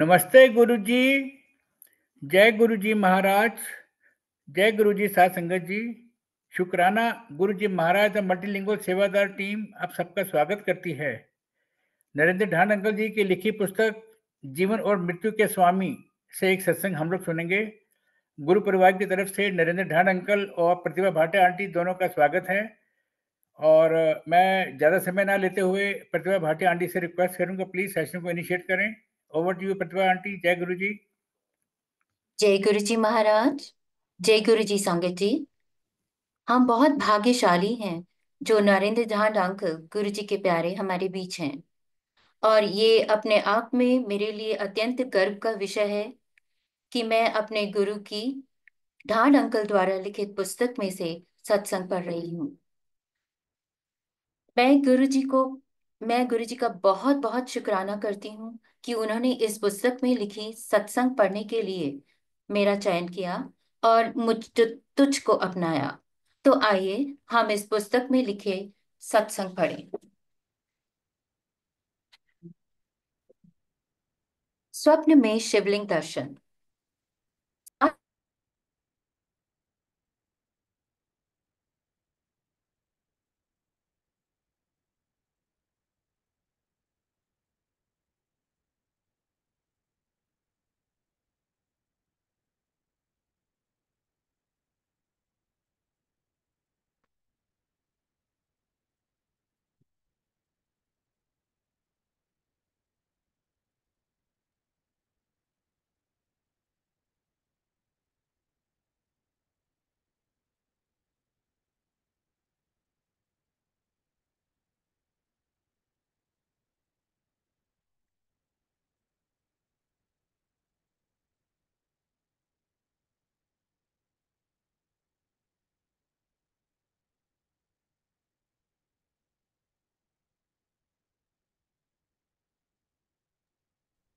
नमस्ते गुरु जी जय गुरु जी महाराज जय गुरु जी सात संगत जी शुक्राना गुरु जी महाराज और मल्टीलिंगुअल सेवादार टीम आप सबका स्वागत करती है नरेंद्र ढान अंकल जी की लिखी पुस्तक जीवन और मृत्यु के स्वामी से एक सत्संग हम लोग सुनेंगे गुरु परिवार की तरफ से नरेंद्र ढान अंकल और प्रतिभा भाटे आंटी दोनों का स्वागत है और मैं ज़्यादा समय ना लेते हुए प्रतिभा भाटी आंटी से रिक्वेस्ट करूँगा प्लीज़ सेशन को इनिशिएट करें over to you Pratibha aunty जय गुरु जी जय गुरु जी महाराज जय गुरु जी संगत जी हम बहुत भाग्यशाली हैं जो नरेंद्र जहां डांक गुरु जी के प्यारे हमारे बीच हैं और ये अपने आप में मेरे लिए अत्यंत गर्व का विषय है कि मैं अपने गुरु की ढांड अंकल द्वारा लिखित पुस्तक में से सत्संग पढ़ रही हूँ मैं गुरु जी को मैं गुरु जी का बहुत बहुत शुक्राना करती हूँ कि उन्होंने इस पुस्तक में लिखी सत्संग पढ़ने के लिए मेरा चयन किया और मुझ तुझ को अपनाया तो आइए हम इस पुस्तक में लिखे सत्संग पढ़ें स्वप्न में शिवलिंग दर्शन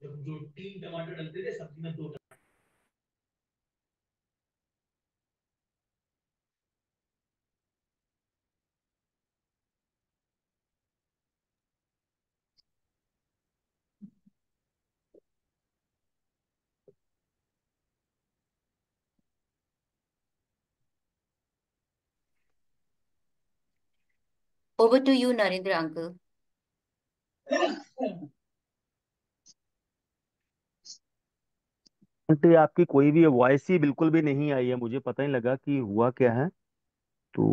जब जो तीन टमाटर डलते थे सब्जी में दो Over to you, Narendra uncle. Aunty आपकी कोई भी वॉइस ही बिल्कुल भी नहीं आई है मुझे पता ही लगा कि हुआ क्या है तो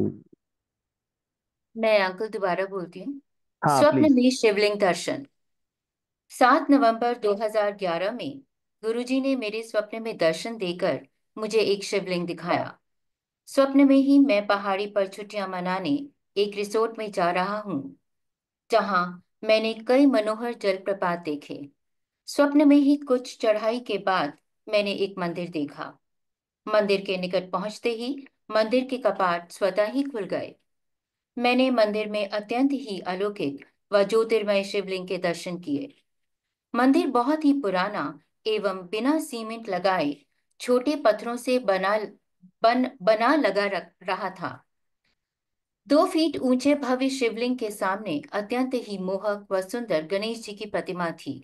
मैं अंकल दोबारा बोलती हूँ हाँ स्वप्न प्लीज में शिवलिंग दर्शन सात नवंबर 2011 में गुरुजी ने मेरे स्वप्न में दर्शन देकर मुझे एक शिवलिंग दिखाया स्वप्न में ही मैं पहाड़ी पर छुट्टियां मनाने एक रिसोर्ट में जा रहा हूँ जहाँ मैंने कई मनोहर जलप्रपात देखे स्वप्न में ही कुछ चढ़ाई के बाद मैंने एक मंदिर देखा मंदिर के निकट पहुंचते ही मंदिर के कपाट स्वतः ही खुल गए मैंने मंदिर में अत्यंत ही अलौकिक व ज्योतिर्मय शिवलिंग के दर्शन किए मंदिर बहुत ही पुराना एवं बिना सीमेंट लगाए छोटे पत्थरों से बना बन बना लगा रख रहा था दो फीट ऊंचे भव्य शिवलिंग के सामने अत्यंत ही मोहक व सुंदर गणेश जी की प्रतिमा थी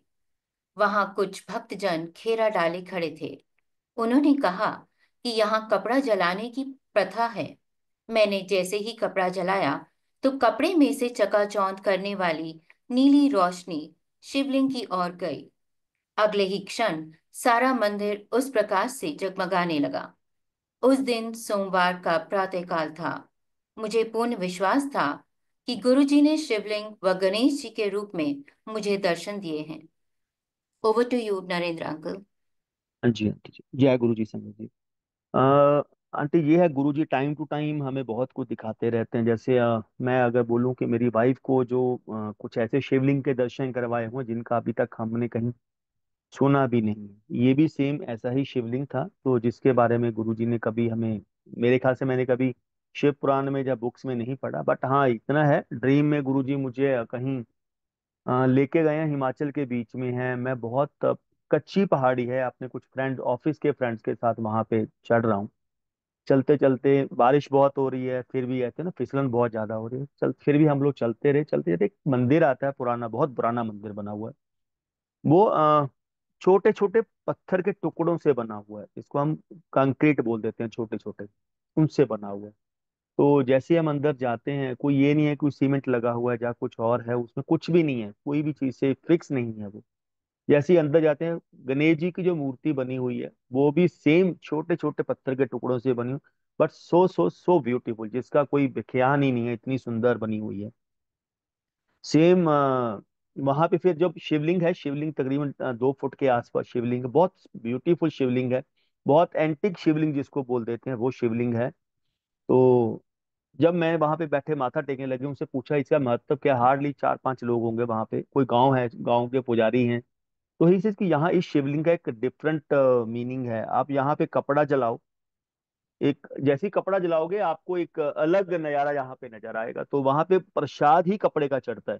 वहां कुछ भक्तजन खेरा डाले खड़े थे उन्होंने कहा कि यहाँ कपड़ा जलाने की प्रथा है मैंने जैसे ही कपड़ा जलाया तो कपड़े में से चकाचौंध करने वाली नीली रोशनी शिवलिंग की ओर गई अगले ही क्षण सारा मंदिर उस प्रकाश से जगमगाने लगा उस दिन सोमवार का प्रातःकाल था मुझे पूर्ण विश्वास था कि गुरुजी ने शिवलिंग व गणेश जी के रूप में मुझे दर्शन दिए हैं over to you Narendra uncle ji aunty ji जय गुरु जी संगत जी आंटी ये है गुरु जी टाइम टू टाइम हमें बहुत कुछ दिखाते रहते हैं जैसे आ, मैं अगर बोलूं कि मेरी वाइफ को जो आ, कुछ ऐसे शिवलिंग के दर्शन करवाए हों जिनका अभी तक हमने कहीं सुना भी नहीं ये भी सेम ऐसा ही शिवलिंग था तो जिसके बारे में गुरु जी ने कभी हमें मेरे ख्याल से मैंने कभी शिव पुराण में या बुक्स में नहीं पढ़ा बट हाँ इतना है ड्रीम में गुरु जी मुझे कहीं लेके गए हैं हिमाचल के बीच में है मैं बहुत कच्ची पहाड़ी है अपने कुछ फ्रेंड ऑफिस के फ्रेंड्स के साथ वहां पे चढ़ रहा हूँ चलते चलते बारिश बहुत हो रही है फिर भी कहते हैं ना फिसलन बहुत ज्यादा हो रही है चल फिर भी हम लोग चलते रहे चलते रहे एक मंदिर आता है पुराना बहुत पुराना मंदिर बना हुआ है वो आ, छोटे छोटे पत्थर के टुकड़ों से बना हुआ है इसको हम कंक्रीट बोल देते हैं छोटे छोटे उनसे बना हुआ है तो जैसे हम अंदर जाते हैं कोई ये नहीं है कोई सीमेंट लगा हुआ है या कुछ और है उसमें कुछ भी नहीं है कोई भी चीज से फिक्स नहीं है वो जैसे ही अंदर जाते हैं गणेश जी की जो मूर्ति बनी हुई है वो भी सेम छोटे छोटे पत्थर के टुकड़ों से बनी हुई but so so so beautiful जिसका कोई विख्यान ही नहीं है इतनी सुंदर बनी हुई है सेम वहां पे फिर जब शिवलिंग है शिवलिंग तकरीबन दो फुट के आसपास शिवलिंग है बहुत ब्यूटीफुल शिवलिंग है बहुत एंटिक शिवलिंग जिसको बोल देते हैं वो शिवलिंग है तो जब मैं वहां पे बैठे माथा टेकने लगी उनसे पूछा इसका महत्व क्या हार्डली चार पांच लोग होंगे वहां पे कोई गांव है गांव के पुजारी हैं तो ही चीज कि यहाँ इस शिवलिंग का एक डिफरेंट मीनिंग है आप यहाँ पे कपड़ा जलाओ एक जैसे ही कपड़ा जलाओगे आपको एक अलग नज़ारा यहाँ पे नजर आएगा तो वहां पे प्रसाद ही कपड़े का चढ़ता है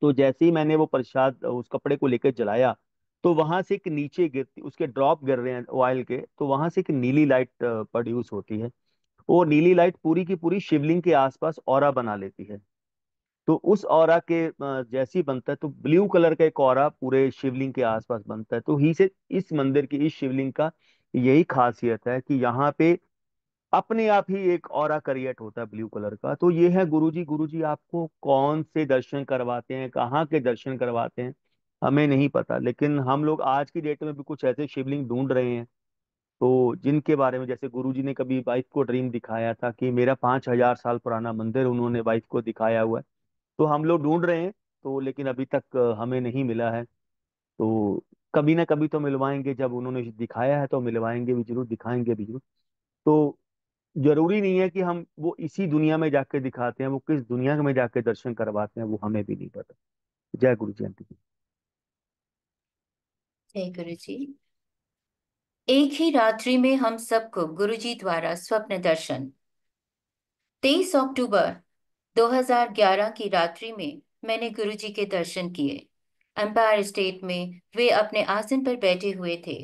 तो जैसे ही मैंने वो प्रसाद उस कपड़े को लेकर जलाया तो वहां से एक नीचे गिरती उसके ड्रॉप गिर रहे हैं ऑयल के तो वहां से एक नीली लाइट प्रोड्यूस होती है वो नीली लाइट पूरी की पूरी शिवलिंग के आसपास और बना लेती है तो उस और के जैसी बनता है तो ब्लू कलर का एक और पूरे शिवलिंग के आसपास बनता है तो ही से इस मंदिर की इस शिवलिंग का यही खासियत है कि यहाँ पे अपने आप ही एक और क्रिएट होता है ब्लू कलर का तो ये है गुरु जी गुरु जी आपको कौन से दर्शन करवाते हैं कहाँ के दर्शन करवाते हैं हमें नहीं पता लेकिन हम लोग आज की डेट में भी कुछ ऐसे शिवलिंग ढूंढ रहे हैं तो जिनके बारे में जैसे गुरुजी ने कभी वाइफ को ड्रीम दिखाया था कि मेरा पांच हजार साल पुराना मंदिर उन्होंने वाइफ को दिखाया हुआ है तो हम लोग ढूंढ रहे हैं तो लेकिन अभी तक हमें नहीं मिला है तो कभी ना कभी तो मिलवाएंगे जब उन्होंने दिखाया है तो मिलवाएंगे भी जरूर दिखाएंगे भी जरूर तो जरूरी नहीं है कि हम वो इसी दुनिया में जाके दिखाते हैं वो किस दुनिया में जाके दर्शन करवाते हैं वो हमें भी नहीं पता जय गुरु जी जय गुरु जी एक ही रात्रि में हम सबको गुरुजी द्वारा स्वप्न दर्शन 23 अक्टूबर 2011 की रात्रि में मैंने गुरुजी के दर्शन किए एम्पायर स्टेट में वे अपने आसन पर बैठे हुए थे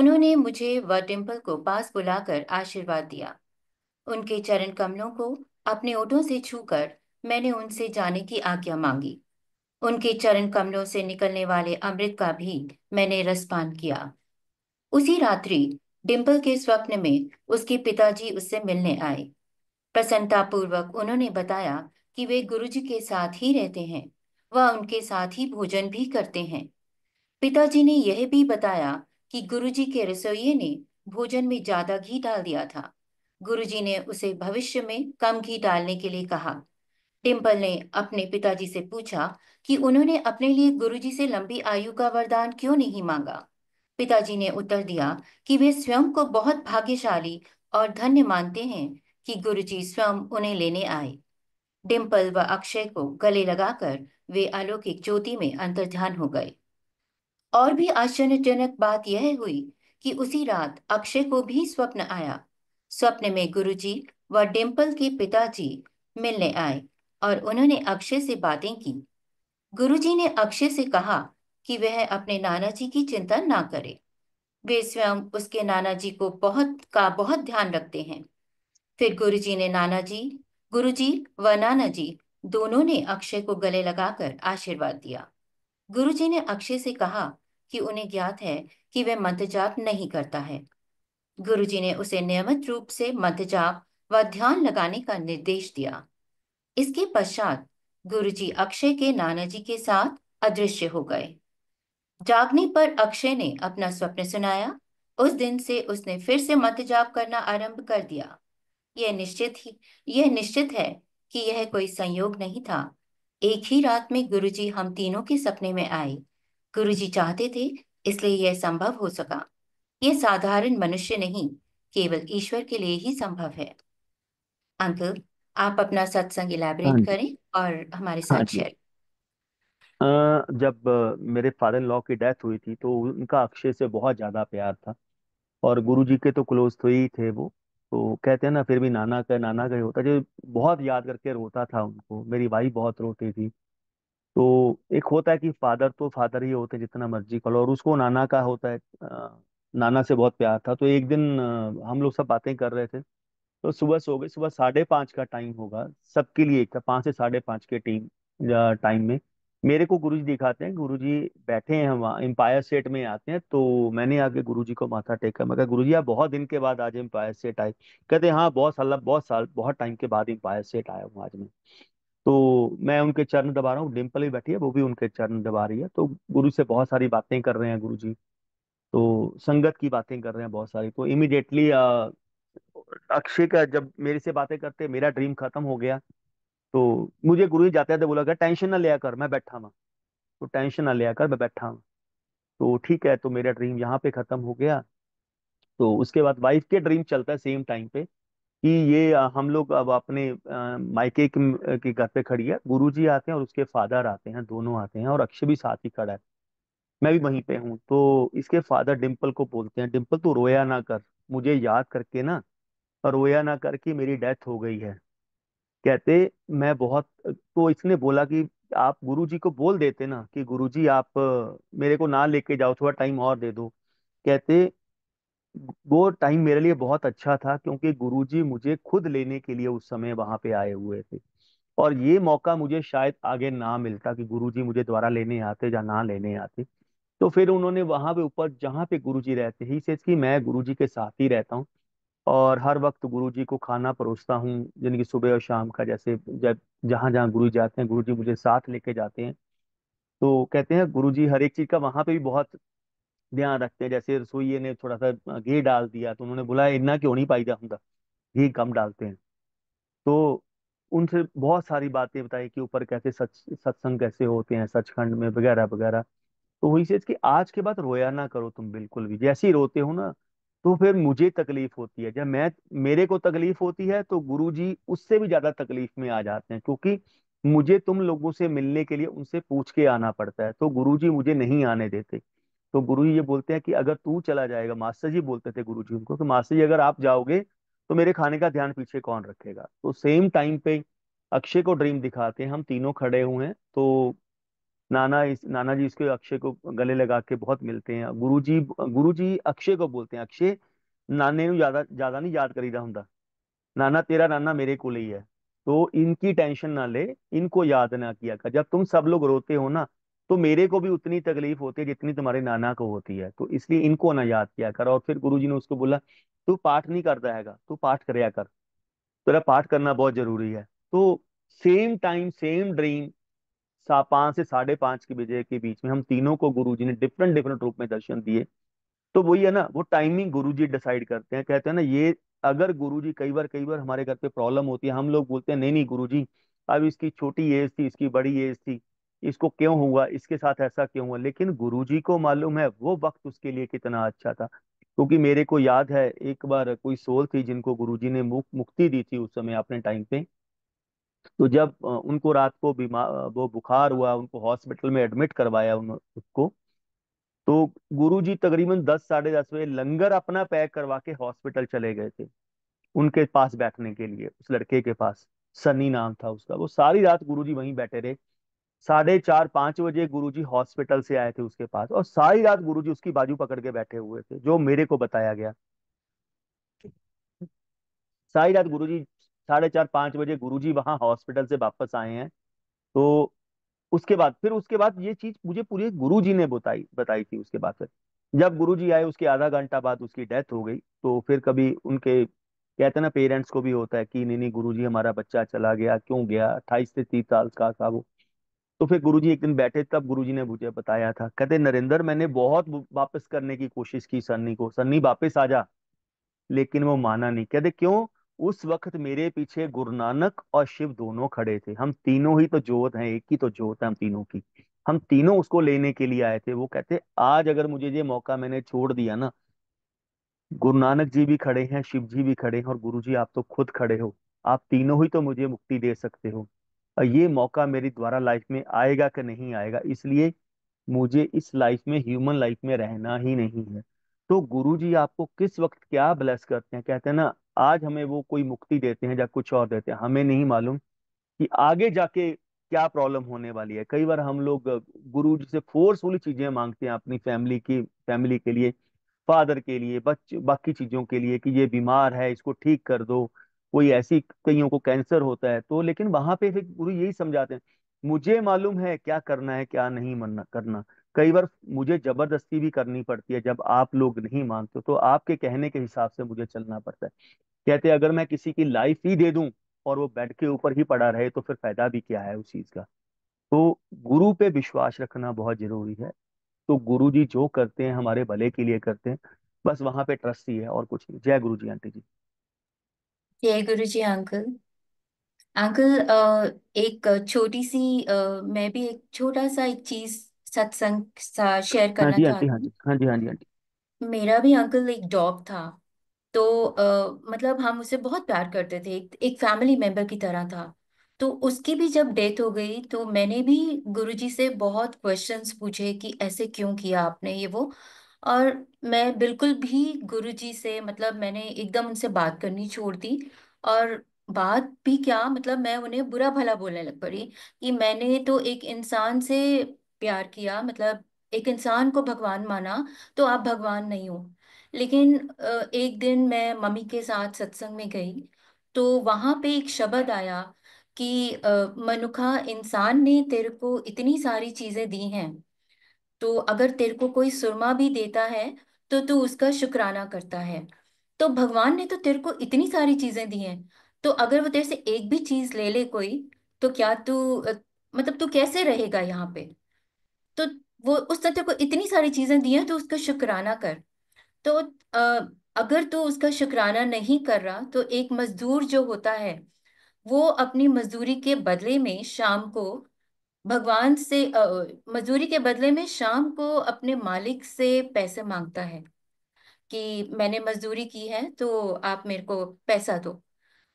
उन्होंने मुझे व टेम्पल को पास बुलाकर आशीर्वाद दिया उनके चरण कमलों को अपने ओटों से छूकर मैंने उनसे जाने की आज्ञा मांगी उनके चरण कमलों से निकलने वाले अमृत का भी मैंने रसपान किया उसी रात्रि डिम्पल के स्वप्न में उसके पिताजी उससे मिलने आए प्रसन्नतापूर्वक उन्होंने बताया कि वे गुरुजी के साथ ही रहते हैं वह उनके साथ ही भोजन भी करते हैं पिताजी ने यह भी बताया कि गुरुजी के रसोइये ने भोजन में ज्यादा घी डाल दिया था गुरुजी ने उसे भविष्य में कम घी डालने के लिए कहा टिम्पल ने अपने पिताजी से पूछा कि उन्होंने अपने लिए गुरुजी से लंबी आयु का वरदान क्यों नहीं मांगा पिताजी ने उत्तर दिया कि वे स्वयं को बहुत भाग्यशाली और धन्य मानते हैं कि गुरुजी स्वयं उन्हें लेने आए डिम्पल व अक्षय को गले लगाकर वे अलौकिक ज्योति में अंतर्ध्यान हो गए और भी आश्चर्यजनक बात यह हुई कि उसी रात अक्षय को भी स्वप्न आया स्वप्न में गुरुजी व डिम्पल के पिताजी मिलने आए और उन्होंने अक्षय से बातें की गुरुजी ने अक्षय से कहा कि वह अपने नाना जी की चिंता ना करे वे स्वयं उसके नाना जी को बहुत का बहुत ध्यान रखते हैं फिर गुरु जी ने नाना जी गुरु जी व नाना जी दोनों ने अक्षय को गले लगाकर आशीर्वाद दिया गुरु जी ने अक्षय से कहा कि उन्हें ज्ञात है कि वह मंत्रजाप नहीं करता है गुरु जी ने उसे नियमित रूप से मंत्रजाप व ध्यान लगाने का निर्देश दिया इसके पश्चात गुरु जी अक्षय के नाना जी के साथ अदृश्य हो गए जागने पर अक्षय ने अपना स्वप्न सुनाया उस दिन से उसने फिर से मत जाप करना आरंभ कर दिया यह निश्चित ही यह निश्चित है कि यह कोई संयोग नहीं था एक ही रात में गुरुजी हम तीनों के सपने में आए गुरुजी चाहते थे इसलिए यह संभव हो सका यह साधारण मनुष्य नहीं केवल ईश्वर के लिए ही संभव है अंकल आप अपना सत्संग इलेबरेट हाँ करें और हमारे हाँ साथ शेयर जब मेरे फादर इन लॉ की डेथ हुई थी तो उनका अक्षय से बहुत ज्यादा प्यार था और गुरु जी के तो क्लोज तो ही थे वो तो कहते हैं ना फिर भी नाना का नाना का ही होता जो बहुत याद करके रोता था उनको मेरी भाई बहुत रोती थी तो एक होता है कि फादर तो फादर ही होते जितना मर्जी करो और उसको नाना का होता है नाना से बहुत प्यार था तो एक दिन हम लोग सब बातें कर रहे थे तो सुबह सो गए सुबह साढ़े पाँच का टाइम होगा सबके लिए एक था पाँच से साढ़े पाँच के टीम टाइम में मेरे को गुरुजी दिखाते हैं गुरुजी बैठे हैं हम एम्पायर सेट में आते हैं तो मैंने आके गुरुजी को माथा टेका मैं कहा गुरुजी आप बहुत दिन के बाद आज एम्पायर सेट आए कहते हाँ बहुत साल बहुत साल बहुत टाइम के बाद एम्पायर सेट आया हूँ आज मैं तो मैं उनके चरण दबा रहा हूँ डिम्पल भी बैठी है वो भी उनके चरण दबा रही है तो गुरु से बहुत सारी बातें कर रहे हैं गुरु जी तो संगत की बातें कर रहे हैं बहुत सारी तो इमिडिएटली अक्षय का जब मेरे से बातें करते मेरा ड्रीम खत्म हो गया तो मुझे गुरु जी जाते बोला गया टेंशन ना लिया कर मैं बैठा हुआ तो टेंशन ना लिया कर मैं बैठा हुआ तो ठीक है तो मेरा ड्रीम यहाँ पे खत्म हो गया तो उसके बाद वाइफ के ड्रीम चलता है सेम टाइम पे कि ये हम लोग अब अपने मायके के घर पे खड़ी है गुरु जी आते हैं और उसके फादर आते हैं दोनों आते हैं और अक्षय भी साथ ही खड़ा है मैं भी वहीं पे हूँ तो इसके फादर डिम्पल को बोलते हैं डिम्पल तू रोया ना कर मुझे याद करके ना रोया ना कर कि मेरी डेथ हो गई है कहते मैं बहुत तो इसने बोला कि आप गुरुजी को बोल देते ना कि गुरुजी आप मेरे को ना लेके जाओ थोड़ा टाइम और दे दो कहते वो टाइम मेरे लिए बहुत अच्छा था क्योंकि गुरुजी मुझे खुद लेने के लिए उस समय वहां पे आए हुए थे और ये मौका मुझे शायद आगे ना मिलता कि गुरुजी मुझे द्वारा लेने आते या ना लेने आते तो फिर उन्होंने वहां पे ऊपर जहाँ पे गुरुजी रहते ही से कि मैं गुरुजी के साथ ही रहता हूँ और हर वक्त गुरु जी को खाना परोसता हूँ यानी कि सुबह और शाम का जैसे जब जहाँ जहाँ गुरु जी जाते हैं गुरु जी मुझे साथ लेके जाते हैं तो कहते हैं गुरु जी हर एक चीज का वहां पे भी बहुत ध्यान रखते हैं जैसे रसोई ने थोड़ा सा घी डाल दिया तो उन्होंने बोला इतना क्यों नहीं पाई जाऊंगा घी कम डालते हैं तो उनसे बहुत सारी बातें बताई कि ऊपर कैसे सच सत्संग कैसे होते हैं सचखंड में वगैरह वगैरह तो वही चीज कि आज के बाद रोया ना करो तुम बिल्कुल भी जैसे ही रोते हो ना तो फिर मुझे तकलीफ होती है जब मैं मेरे को तकलीफ होती है तो गुरु जी उससे भी ज्यादा तकलीफ में आ जाते हैं क्योंकि मुझे तुम लोगों से मिलने के लिए उनसे पूछ के आना पड़ता है तो गुरु जी मुझे नहीं आने देते तो गुरु जी ये बोलते हैं कि अगर तू चला जाएगा मास्टर जी बोलते थे गुरु जी उनको कि मास्टर जी अगर आप जाओगे तो मेरे खाने का ध्यान पीछे कौन रखेगा तो सेम टाइम पे अक्षय को ड्रीम दिखाते हैं हम तीनों खड़े हुए हैं तो नाना इस नाना जी इसके अक्षय को गले लगा के बहुत मिलते हैं गुरु जी गुरु जी अक्षय को बोलते हैं अक्षय नाने ज्यादा ज्यादा नहीं याद रहा हूं नाना तेरा नाना मेरे को ही है तो इनकी टेंशन ना ले इनको याद ना किया कर जब तुम सब लोग रोते हो ना तो मेरे को भी उतनी तकलीफ होती है जितनी तुम्हारे नाना को होती है तो इसलिए इनको ना याद किया कर और फिर गुरु जी ने उसको बोला तू पाठ नहीं करता है तू पाठ कर तेरा पाठ करना बहुत जरूरी है तो सेम टाइम सेम ड्रीम पांच से साढ़े पांच के बजे के बीच में हम तीनों को गुरु जी ने डिफरेंट डिफरेंट रूप में दर्शन दिए तो वही है ना वो टाइमिंग गुरु डिसाइड करते हैं कहते हैं ना ये अगर गुरु जी कई बार कई बार हमारे घर पे प्रॉब्लम होती है हम लोग बोलते हैं नहीं नहीं गुरु जी अब इसकी छोटी एज थी इसकी बड़ी एज थी इसको क्यों हुआ इसके साथ ऐसा क्यों हुआ लेकिन गुरु जी को मालूम है वो वक्त उसके लिए कितना अच्छा था क्योंकि मेरे को याद है एक बार कोई सोल थी जिनको गुरु जी ने मुक्ति दी थी उस समय अपने टाइम पे तो जब उनको रात को बीमार वो बुखार हुआ उनको हॉस्पिटल में एडमिट करवाया उन उसको तो गुरु जी तकरीबन दस साढ़े दस बजे लंगर अपना पैक करवा के हॉस्पिटल चले गए थे उनके पास बैठने के लिए उस लड़के के पास सनी नाम था उसका वो सारी रात गुरु जी वहीं बैठे रहे साढ़े चार पांच बजे गुरु जी हॉस्पिटल से आए थे उसके पास और सारी रात गुरु जी उसकी बाजू पकड़ के बैठे हुए थे जो मेरे को बताया गया सारी रात गुरु जी साढ़े चार पांच बजे गुरु जी वहां हॉस्पिटल से वापस आए हैं तो उसके बाद फिर उसके बाद ये चीज मुझे पूरे जी ने बताई बताई थी उसके बाद फिर जब जी आए उसके आधा घंटा बाद उसकी डेथ हो गई तो फिर कभी उनके कहते ना पेरेंट्स को भी होता है कि नहीं नहीं गुरु जी हमारा बच्चा चला गया क्यों गया अट्ठाईस से तीस साल का था वो तो फिर गुरु जी एक दिन बैठे तब गुरु जी ने मुझे बताया था कहते नरेंद्र मैंने बहुत वापस करने की कोशिश की सन्नी को सन्नी वापस आ जा लेकिन वो माना नहीं कहते क्यों उस वक्त मेरे पीछे गुरु नानक और शिव दोनों खड़े थे हम तीनों ही तो जोत हैं एक ही तो जोत है हम तीनों की हम तीनों उसको लेने के लिए आए थे वो कहते आज अगर मुझे ये मौका मैंने छोड़ दिया ना गुरु नानक जी भी खड़े हैं शिव जी भी खड़े हैं और गुरु जी आप तो खुद खड़े हो आप तीनों ही तो मुझे मुक्ति दे सकते हो और ये मौका मेरी द्वारा लाइफ में आएगा कि नहीं आएगा इसलिए मुझे इस लाइफ में ह्यूमन लाइफ में रहना ही नहीं है तो गुरु जी आपको किस वक्त क्या ब्लेस करते हैं कहते हैं ना आज हमें वो कोई मुक्ति देते हैं या कुछ और देते हैं हमें नहीं मालूम कि आगे जाके क्या प्रॉब्लम होने वाली है कई बार हम लोग गुरु जी से फोर्सफुली चीजें मांगते हैं अपनी फैमिली की फैमिली के लिए फादर के लिए बच्चे बाकी चीजों के लिए कि ये बीमार है इसको ठीक कर दो कोई ऐसी कईयों को कैंसर होता है तो लेकिन वहां पे फिर गुरु यही समझाते हैं मुझे मालूम है क्या करना है क्या नहीं मनना करना कई बार मुझे जबरदस्ती भी करनी पड़ती है जब आप लोग नहीं मानते तो आपके कहने के हिसाब से मुझे चलना पड़ता है कहते अगर मैं किसी की लाइफ ही दे दूं और वो बेड के ऊपर ही पड़ा रहे तो फिर फायदा भी क्या है उस चीज का तो गुरु पे विश्वास रखना बहुत जरूरी है तो गुरु जी जो करते हैं हमारे भले के लिए करते हैं बस वहां पे ट्रस्ट ही है और कुछ नहीं जय गुरु जी आंटी जी जय गुरु जी अंकल अंकल एक छोटी सी मैं भी एक छोटा सा एक चीज सत्संग शेयर हाँ करना जी आंटी हाँ चाहती जी हाँ जी हाँ जी आंटी हाँ हाँ मेरा भी अंकल एक डॉग था तो आ, मतलब हम उसे बहुत प्यार करते थे एक, एक फैमिली मेंबर की तरह था तो उसकी भी जब डेथ हो गई तो मैंने भी गुरुजी से बहुत क्वेश्चंस पूछे कि ऐसे क्यों किया आपने ये वो और मैं बिल्कुल भी गुरुजी से मतलब मैंने एकदम उनसे बात करनी छोड़ दी और बात भी क्या मतलब मैं उन्हें बुरा भला बोलने लग पड़ी कि मैंने तो एक इंसान से प्यार किया मतलब एक इंसान को भगवान माना तो आप भगवान नहीं हो लेकिन एक दिन मैं मम्मी के साथ सत्संग में गई तो वहां पे एक शब्द आया कि मनुखा इंसान ने तेरे को इतनी सारी चीजें दी हैं तो अगर तेरे को कोई सुरमा भी देता है तो तू उसका शुक्राना करता है तो भगवान ने तो तेरे को इतनी सारी चीजें दी हैं तो अगर वो तेरे से एक भी चीज ले ले कोई तो क्या तू मतलब तू कैसे रहेगा यहाँ पे तो वो उस तथ्य को इतनी सारी चीजें दी हैं तो उसका शुक्राना कर तो अगर तू तो उसका शुक्राना नहीं कर रहा तो एक मजदूर जो होता है वो अपनी मजदूरी के बदले में शाम को भगवान से मजदूरी के बदले में शाम को अपने मालिक से पैसे मांगता है कि मैंने मजदूरी की है तो आप मेरे को पैसा दो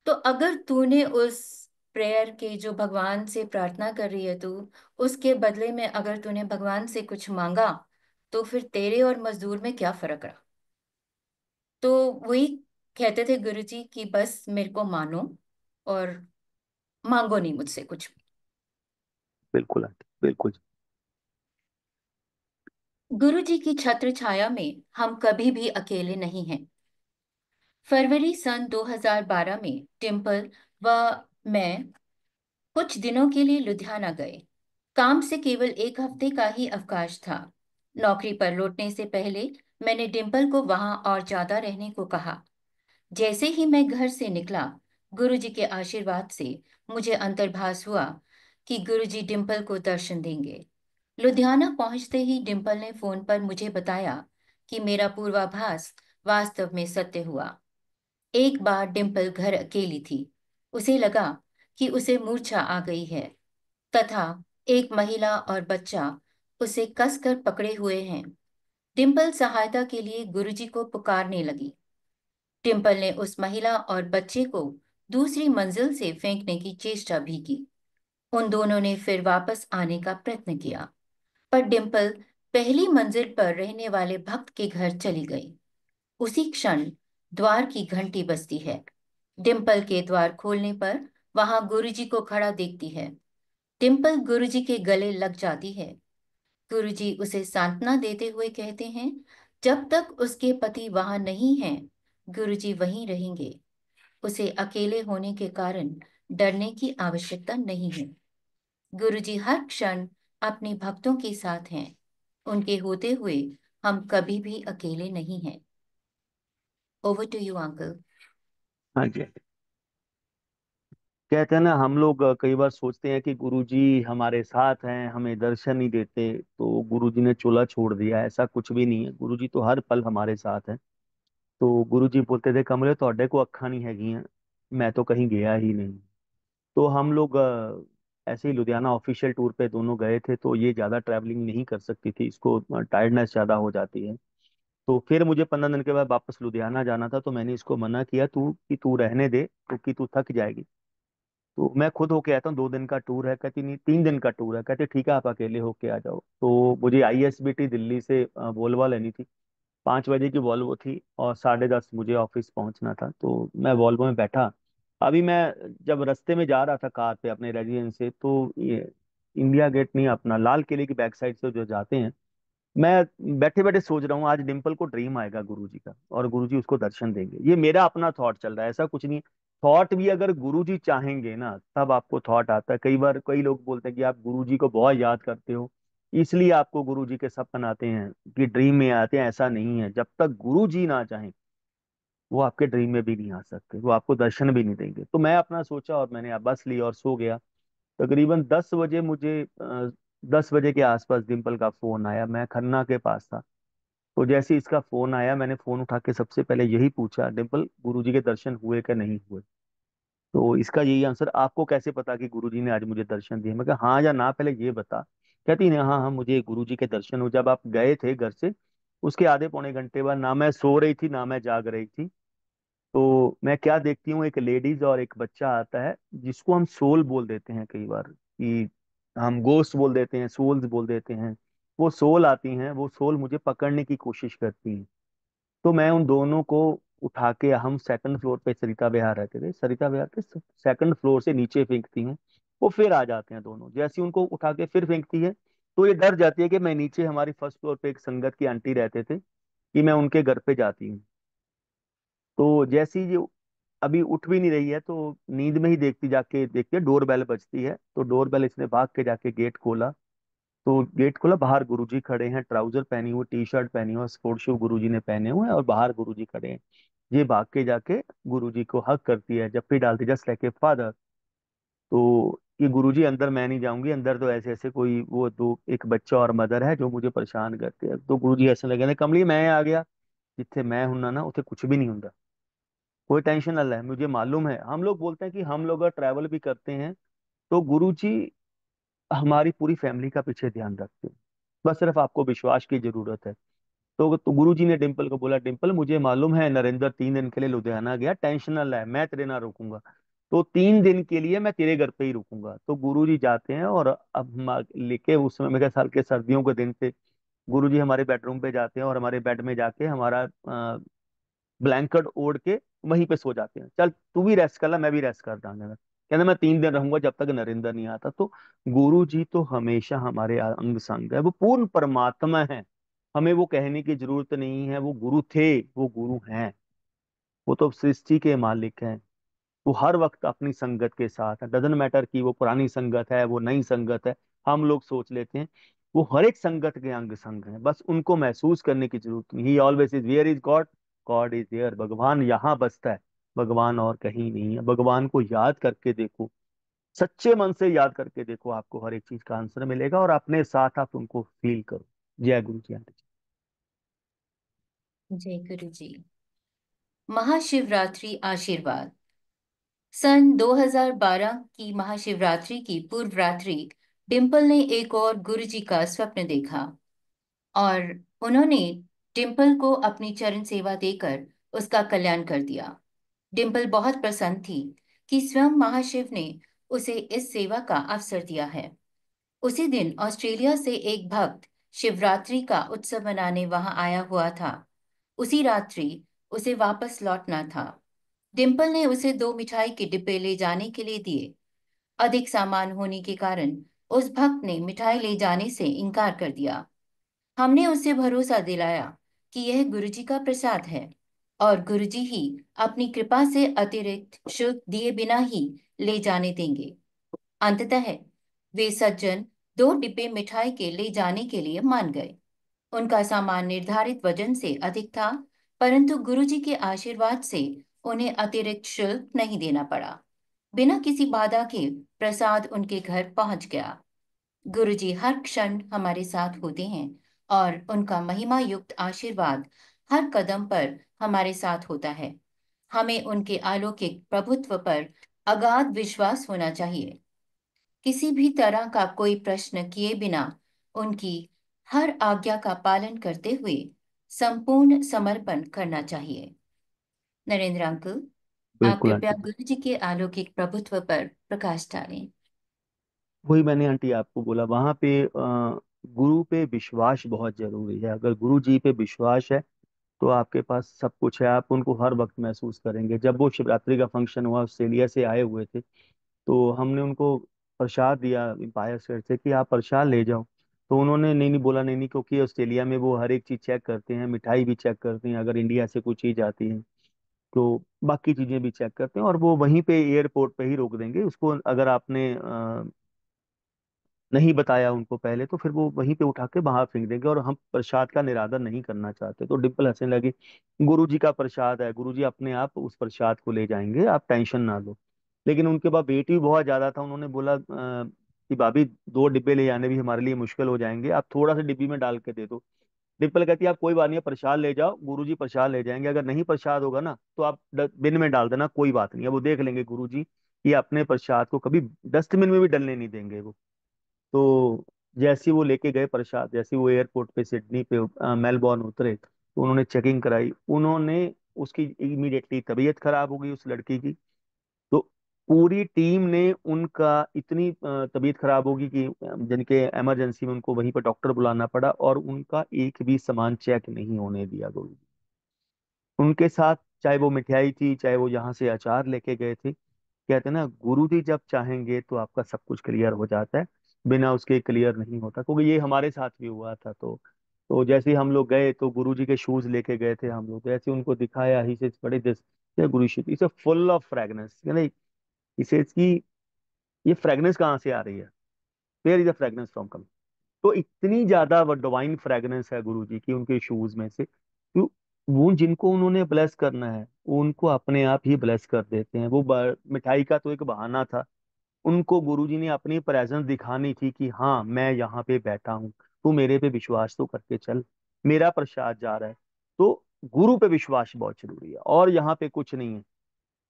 तो अगर तूने उस प्रेयर की जो भगवान से प्रार्थना कर रही है तू उसके बदले में अगर तूने भगवान से कुछ मांगा तो फिर तेरे और मजदूर में क्या फर्क रहा तो वही कहते थे गुरु जी कि बस मेरे को मानो और मांगो नहीं मुझसे कुछ बिल्कुल बिल्कुल गुरु जी की छत्र छाया में हम कभी भी अकेले नहीं हैं फरवरी सन 2012 में टिम्पल व मैं कुछ दिनों के लिए लुधियाना गए काम से केवल एक हफ्ते का ही अवकाश था नौकरी पर लौटने से पहले मैंने डिम्पल को वहां और ज्यादा रहने को कहा जैसे ही मैं घर से निकला गुरुजी के आशीर्वाद से मुझे अंतर्भास हुआ कि गुरुजी डिम्पल को दर्शन देंगे लुधियाना पहुंचते ही डिम्पल ने फोन पर मुझे बताया कि मेरा पूर्वाभास वास्तव में सत्य हुआ एक बार डिम्पल घर अकेली थी उसे लगा कि उसे मूर्छा आ गई है तथा एक महिला और बच्चा उसे कसकर पकड़े हुए हैं डिम्पल सहायता के लिए गुरुजी को पुकारने लगी डिम्पल ने उस महिला और बच्चे को दूसरी मंजिल से फेंकने की चेष्टा भी की उन दोनों ने फिर वापस आने का प्रयत्न किया पर डिम्पल पहली मंजिल पर रहने वाले भक्त के घर चली गई उसी क्षण द्वार की घंटी बजती है डिम्पल के द्वार खोलने पर वहां गुरुजी को खड़ा देखती है डिम्पल गुरुजी के गले लग जाती है गुरुजी उसे सांत्वना देते हुए कहते हैं जब तक उसके पति वहां नहीं गुरु गुरुजी वहीं रहेंगे उसे अकेले होने के कारण डरने की आवश्यकता नहीं है गुरुजी हर क्षण अपने भक्तों के साथ हैं उनके होते हुए हम कभी भी अकेले नहीं हैं ओवर टू यू अंकल हाँ, हाँ जी कहते हैं ना हम लोग कई बार सोचते हैं कि गुरुजी हमारे साथ हैं हमें दर्शन नहीं देते तो गुरुजी ने चूल्हा छोड़ दिया ऐसा कुछ भी नहीं है गुरुजी तो हर पल हमारे साथ हैं तो गुरुजी बोलते थे कमले को अखा नहीं ਨਹੀਂ ਹੈਗੀਆਂ मैं तो कहीं गया ही नहीं तो हम लोग ऐसे ही लुधियाना ऑफिशियल टूर पे दोनों गए थे तो ये ज़्यादा ट्रैवलिंग नहीं कर सकती थी इसको टायर्डनेस ज़्यादा हो जाती है तो फिर मुझे पंद्रह दिन के बाद वापस लुधियाना जाना था तो मैंने इसको मना किया तू कि तू रहने दे क्योंकि तो तू थक जाएगी तो मैं खुद होके आता हूँ दो दिन का टूर है कहती नहीं तीन दिन का टूर है कहते ठीक है आप अकेले होके आ जाओ तो मुझे आईएसबीटी दिल्ली से वोल्वा लेनी थी पाँच बजे की वॉल्वो थी और साढ़े दस मुझे ऑफिस पहुंचना था तो मैं वॉल्वो में बैठा अभी मैं जब रास्ते में जा रहा था कार पे अपने रेजिडेंस से तो ये इंडिया गेट नहीं अपना लाल किले की बैक साइड से जो जाते हैं मैं बैठे बैठे सोच रहा हूँ आज डिम्पल को ड्रीम आएगा गुरु जी का और गुरु जी उसको दर्शन देंगे ये मेरा अपना थॉट चल रहा है ऐसा कुछ नहीं थॉट भी अगर गुरु जी चाहेंगे ना तब आपको थॉट आता है कई बार कई लोग बोलते हैं कि आप गुरु जी को बहुत याद करते हो इसलिए आपको गुरु जी के सपन आते हैं कि ड्रीम में आते हैं ऐसा नहीं है जब तक गुरु जी ना चाहें वो आपके ड्रीम में भी नहीं आ सकते वो आपको दर्शन भी नहीं देंगे तो मैं अपना सोचा और मैंने बस ली और सो गया तकरीबन दस बजे मुझे दस बजे के आसपास डिम्पल का फोन आया मैं खन्ना के पास था तो जैसे इसका फोन आया मैंने फोन उठा के सबसे पहले यही पूछा डिम्पल गुरु के दर्शन हुए क्या नहीं हुए तो इसका यही आंसर आपको कैसे पता कि गुरु ने आज मुझे दर्शन दिए मैं हाँ या ना पहले ये बता कहती नहीं हाँ हाँ मुझे गुरु के दर्शन हो जब आप गए थे घर से उसके आधे पौने घंटे बाद ना मैं सो रही थी ना मैं जाग रही थी तो मैं क्या देखती हूँ एक लेडीज और एक बच्चा आता है जिसको हम सोल बोल देते हैं कई बार कि हम गोस्ट बोल देते हैं सोल्स बोल देते हैं वो सोल आती हैं वो सोल मुझे पकड़ने की कोशिश करती हैं तो मैं उन दोनों को उठा के हम सेकंड फ्लोर पे सरिता विहार रहते थे सरिता विहार के सेकंड फ्लोर से नीचे फेंकती हूँ वो फिर आ जाते हैं दोनों जैसे उनको उठा के फिर फेंकती है तो ये डर जाती है कि मैं नीचे हमारी फर्स्ट फ्लोर पे एक संगत की आंटी रहते थे कि मैं उनके घर पे जाती हूँ तो जैसी ये अभी उठ भी नहीं रही है तो नींद में ही देखती जाके देखती है डोर बेल बजती है तो डोर बेल इसने भाग के जाके गेट खोला तो गेट खोला बाहर गुरुजी खड़े हैं ट्राउजर पहनी हुई टी शर्ट पहनी हुई स्पोर्ट शू गुरु ने पहने हुए हैं और बाहर गुरु खड़े हैं ये भाग के जाके गुरु को हक करती है जब भी डालती जस्ट लेके फादर तो ये गुरु अंदर मैं नहीं जाऊंगी अंदर तो ऐसे ऐसे कोई वो दो एक बच्चा और मदर है जो मुझे परेशान करते हैं तो गुरु जी ऐसे लगे कमली मैं आ गया जिथे मैं हूं ना उसे कुछ भी नहीं होंगे कोई टेंशन ना है मुझे मालूम है हम लोग बोलते हैं कि हम लोग ट्रैवल भी करते हैं तो गुरु जी हमारी पूरी फैमिली का पीछे ध्यान रखते हैं बस सिर्फ आपको विश्वास की जरूरत है तो तो गुरु जी ने डिम्पल को बोला डिम्पल मुझे मालूम है नरेंद्र तीन दिन के लिए लुधियाना गया टेंशन ना है मैं तेरे ना रुकूंगा तो तीन दिन के लिए मैं तेरे घर पे ही रुकूंगा तो गुरु जी जाते हैं और अब लेके उस समय मेरे ख्याल के सर्दियों के दिन थे गुरु जी हमारे बेडरूम पे जाते हैं और हमारे बेड में जाके हमारा ब्लैंकेट ओढ़ के वहीं पे सो जाते हैं चल तू भी रेस्ट कर ला मैं भी रेस्ट करता हूँ कहते मैं तीन दिन रहूंगा जब तक नरेंद्र नहीं आता तो गुरु जी तो हमेशा हमारे अंग संग है वो पूर्ण परमात्मा है हमें वो कहने की जरूरत नहीं है वो गुरु थे वो गुरु हैं वो तो सृष्टि के मालिक हैं वो हर वक्त अपनी संगत के साथ है डजेंट मैटर की वो पुरानी संगत है वो नई संगत है हम लोग सोच लेते हैं वो हर एक संगत के अंग संग है बस उनको महसूस करने की जरूरत नहीं ही always is where is God God is here भगवान यहाँ बसता है भगवान और कहीं नहीं है भगवान को याद करके देखो सच्चे मन से याद करके देखो आपको हर एक चीज का आंसर मिलेगा और अपने साथ आप उनको फील करो जय गुरु जी आंटी जी जय गुरु जी महाशिवरात्रि आशीर्वाद सन 2012 की महाशिवरात्रि की पूर्व रात्रि डिंपल ने एक और गुरु जी का स्वप्न देखा और उन्होंने डिम्पल को अपनी चरण सेवा देकर उसका कल्याण कर दिया डिम्पल बहुत प्रसन्न थी कि स्वयं महाशिव ने उसे इस सेवा का अवसर दिया है उसी दिन ऑस्ट्रेलिया से एक भक्त शिवरात्रि का उत्सव मनाने वहां आया हुआ था उसी रात्रि उसे वापस लौटना था डिम्पल ने उसे दो मिठाई के डिब्बे ले जाने के लिए दिए अधिक सामान होने के कारण उस भक्त ने मिठाई ले जाने से इनकार कर दिया हमने उसे भरोसा दिलाया कि यह गुरुजी का प्रसाद है और गुरुजी ही अपनी कृपा से अतिरिक्त शुल्क दिए बिना ही ले जाने देंगे अंततः वे सज्जन दो डिब्बे मिठाई के ले जाने के लिए मान गए उनका सामान निर्धारित वजन से अधिक था परंतु गुरुजी के आशीर्वाद से उन्हें अतिरिक्त शुल्क नहीं देना पड़ा बिना किसी बाधा के प्रसाद उनके घर पहुंच गया गुरुजी हर क्षण हमारे साथ होते हैं और उनका महिमा युक्त आशीर्वाद हर कदम पर हमारे साथ होता है हमें उनके आलोकिक प्रभुत्व पर अगाध विश्वास होना चाहिए किसी भी तरह का कोई प्रश्न किए बिना उनकी हर आज्ञा का पालन करते हुए संपूर्ण समर्पण करना चाहिए नरेंद्र अंकल आप कृपया गुरु जी के आलोकिक प्रभुत्व पर प्रकाश डालें वही मैंने आंटी आपको बोला वहां पे आ, गुरु पे विश्वास बहुत जरूरी है अगर गुरु जी पे विश्वास है तो आपके पास सब कुछ है आप उनको हर वक्त महसूस करेंगे जब वो शिवरात्रि का फंक्शन हुआ ऑस्ट्रेलिया से आए हुए थे तो हमने उनको प्रसाद दिया एम्पायर स्टेट से कि आप प्रसाद ले जाओ तो उन्होंने नहीं नहीं बोला नहीं नहीं क्योंकि ऑस्ट्रेलिया में वो हर एक चीज़ चेक करते हैं मिठाई भी चेक करते हैं अगर इंडिया से कोई चीज़ आती है तो बाकी चीज़ें भी चेक करते हैं और वो वहीं पे एयरपोर्ट पे ही रोक देंगे उसको अगर आपने नहीं बताया उनको पहले तो फिर वो वहीं पे उठा के बाहर फेंक देंगे और हम प्रसाद का निरादर नहीं करना चाहते तो डिम्पल हंसने लगी गुरु जी का प्रसाद है गुरु जी अपने आप उस प्रसाद को ले जाएंगे आप टेंशन ना लो लेकिन उनके पास वेट भी बहुत ज्यादा था उन्होंने बोला आ, कि भाभी दो डिब्बे ले जाने भी हमारे लिए मुश्किल हो जाएंगे आप थोड़ा सा डिब्बी में डाल के दे दो डिम्पल कहती है आप कोई बात नहीं प्रसाद ले जाओ गुरु जी प्रसाद ले जाएंगे अगर नहीं प्रसाद होगा ना तो आप बिन में डाल देना कोई बात नहीं अब वो देख लेंगे गुरु जी ये अपने प्रसाद को कभी डस्टबिन में भी डलने नहीं देंगे वो तो जैसे ही वो लेके गए प्रसाद जैसे ही वो एयरपोर्ट पे सिडनी पे मेलबोर्न उतरे तो उन्होंने चेकिंग कराई उन्होंने उसकी इमीडिएटली तबीयत खराब हो गई उस लड़की की तो पूरी टीम ने उनका इतनी तबीयत खराब होगी कि जिनके इमरजेंसी में उनको वहीं पर डॉक्टर बुलाना पड़ा और उनका एक भी सामान चेक नहीं होने दिया गुरु उनके साथ चाहे वो मिठाई थी चाहे वो यहाँ से अचार लेके गए थे कहते हैं ना गुरु जी जब चाहेंगे तो आपका सब कुछ क्लियर हो जाता है बिना उसके क्लियर नहीं होता क्योंकि ये हमारे साथ भी हुआ था तो तो जैसे हम लोग गए तो गुरु जी के शूज लेके गए थे हम लोग जैसे उनको दिखाया ही से बड़े दिस ये गुरु शिव इसे फुल ऑफ फ्रेगनेंस यानी इसे इसकी ये फ्रेगनेंस कहाँ से आ रही है where is the fragrance from कम तो इतनी ज्यादा डिवाइन फ्रेगनेंस है गुरु जी की उनके शूज में से तो वो जिनको उन्होंने ब्लेस करना है उनको अपने आप ही ब्लेस कर देते हैं वो मिठाई का तो एक बहाना था उनको गुरुजी ने अपनी प्रेजेंस दिखानी थी कि हाँ मैं यहाँ पे बैठा हूँ तू मेरे पे विश्वास तो करके चल मेरा प्रसाद जा रहा है तो गुरु पे विश्वास बहुत जरूरी है और यहाँ पे कुछ नहीं है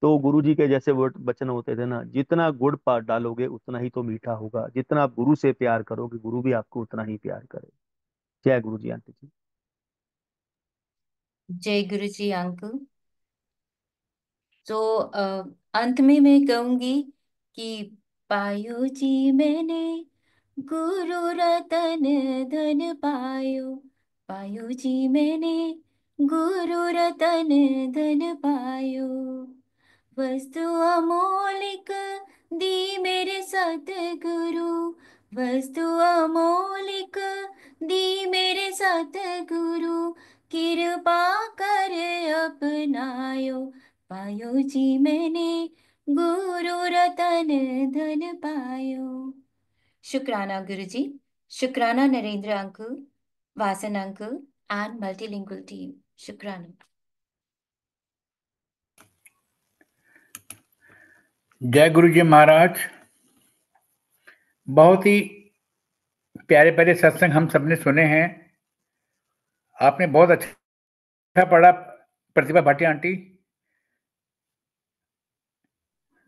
तो गुरु जी के जैसे वर्ड वचन होते थे ना जितना गुड़ पर डालोगे उतना ही तो मीठा होगा जितना आप गुरु से प्यार करोगे गुरु भी आपको उतना ही प्यार करेगा जय गुरु जी आंटी जी जय गुरु जी अंकल तो अंत में मैं कहूंगी कि पायो जी मैंने गुरु रतन धन पायो पायो जी मैंने गुरु रतन धन पायो वस्तु अमोलिक दी मेरे सतगुरु वस्तु अमोलिक दी मेरे सतगुरु कृपा कर अपनायो पायो जी मैंने गुरु रतन धन पायो शुक्राना गुरुजी शुक्राना Narendra uncle Vasan uncle and multilingual team शुक्राना जय गुरु जी महाराज बहुत ही प्यारे प्यारे सत्संग हम सबने सुने हैं आपने बहुत अच्छा पढ़ा Pratibha Bhati aunty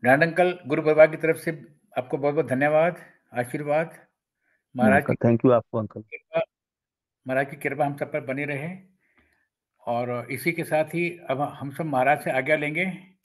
and uncle Guru Baba की तरफ से आपको बहुत बहुत धन्यवाद आशीर्वाद महाराज थैंक यू आपको अंकल महाराज की कृपा हम सब पर बनी रहे और इसी के साथ ही अब हम सब महाराज से आज्ञा लेंगे